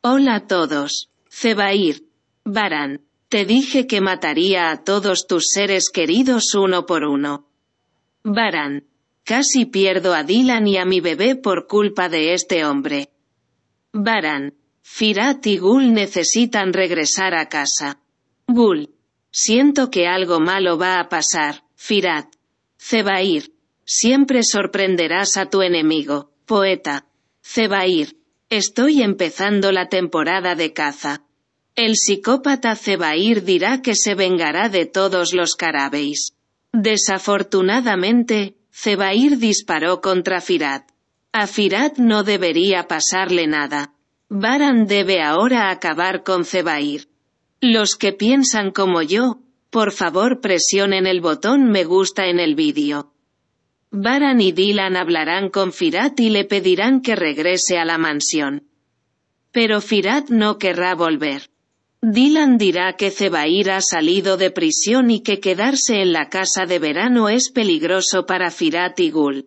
Hola a todos. Cebair. Baran. Te dije que mataría a todos tus seres queridos uno por uno. Baran. Casi pierdo a Dylan y a mi bebé por culpa de este hombre. Baran. Firat y Gul necesitan regresar a casa. Gul. Siento que algo malo va a pasar, Firat. Cebair. Siempre sorprenderás a tu enemigo, poeta. Cebair. Estoy empezando la temporada de caza. El psicópata Zebair dirá que se vengará de todos los carabéis. Desafortunadamente, Zebair disparó contra Firat. A Firat no debería pasarle nada. Baran debe ahora acabar con Zebair. Los que piensan como yo, por favor presionen el botón me gusta en el vídeo. Baran y Dylan hablarán con Firat y le pedirán que regrese a la mansión. Pero Firat no querrá volver. Dylan dirá que Zebair ha salido de prisión y que quedarse en la casa de verano es peligroso para Firat y Gul.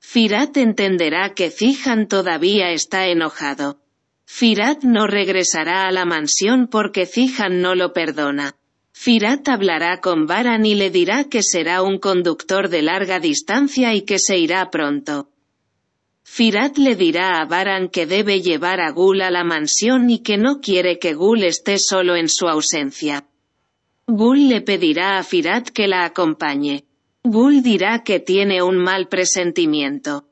Firat entenderá que Zijan todavía está enojado. Firat no regresará a la mansión porque Zijan no lo perdona. Firat hablará con Baran y le dirá que será un conductor de larga distancia y que se irá pronto. Firat le dirá a Baran que debe llevar a Gul a la mansión y que no quiere que Gul esté solo en su ausencia. Gul le pedirá a Firat que la acompañe. Gul dirá que tiene un mal presentimiento.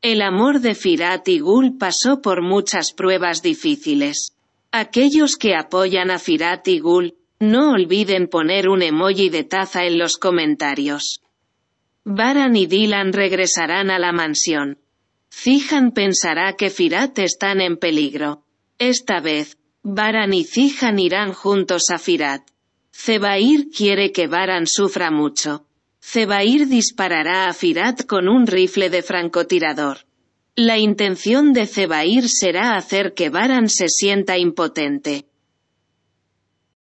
El amor de Firat y Gul pasó por muchas pruebas difíciles. Aquellos que apoyan a Firat y Gul, no olviden poner un emoji de taza en los comentarios. Baran y Dylan regresarán a la mansión. Zijan pensará que Firat están en peligro. Esta vez, Baran y Zijan irán juntos a Firat. Zebair quiere que Baran sufra mucho. Zebair disparará a Firat con un rifle de francotirador. La intención de Zebair será hacer que Baran se sienta impotente.